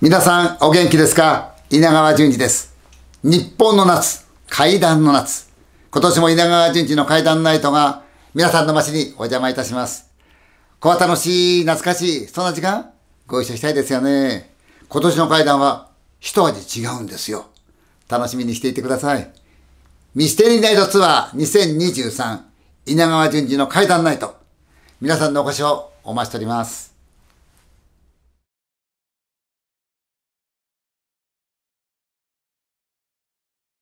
皆さんお元気ですか稲川淳二です。日本の夏、階段の夏。今年も稲川淳二の階段ナイトが皆さんの街にお邪魔いたします。こは楽しい、懐かしい、そんな時間ご一緒したいですよね。今年の階段は一味違うんですよ。楽しみにしていてください。ミステリーナイトツアー2023稲川淳二の階段ナイト。皆さんのお越しをお待ちしております。